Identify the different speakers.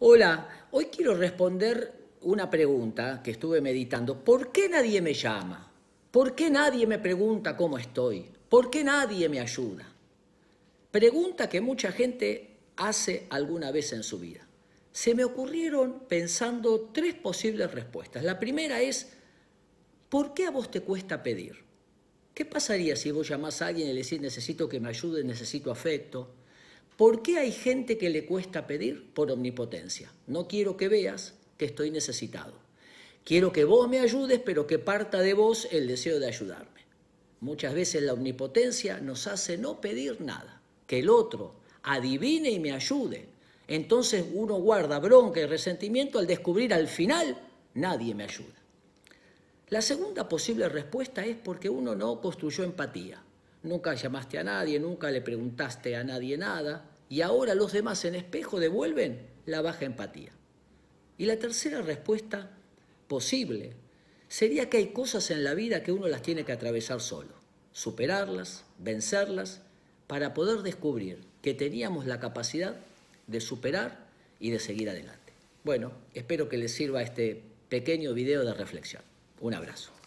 Speaker 1: Hola, hoy quiero responder una pregunta que estuve meditando. ¿Por qué nadie me llama? ¿Por qué nadie me pregunta cómo estoy? ¿Por qué nadie me ayuda? Pregunta que mucha gente hace alguna vez en su vida. Se me ocurrieron pensando tres posibles respuestas. La primera es, ¿por qué a vos te cuesta pedir? ¿Qué pasaría si vos llamás a alguien y le decís necesito que me ayude, necesito afecto? ¿Por qué hay gente que le cuesta pedir? Por omnipotencia. No quiero que veas que estoy necesitado. Quiero que vos me ayudes, pero que parta de vos el deseo de ayudarme. Muchas veces la omnipotencia nos hace no pedir nada, que el otro adivine y me ayude. Entonces uno guarda bronca y resentimiento al descubrir al final, nadie me ayuda. La segunda posible respuesta es porque uno no construyó empatía nunca llamaste a nadie, nunca le preguntaste a nadie nada, y ahora los demás en espejo devuelven la baja empatía. Y la tercera respuesta posible sería que hay cosas en la vida que uno las tiene que atravesar solo, superarlas, vencerlas, para poder descubrir que teníamos la capacidad de superar y de seguir adelante. Bueno, espero que les sirva este pequeño video de reflexión. Un abrazo.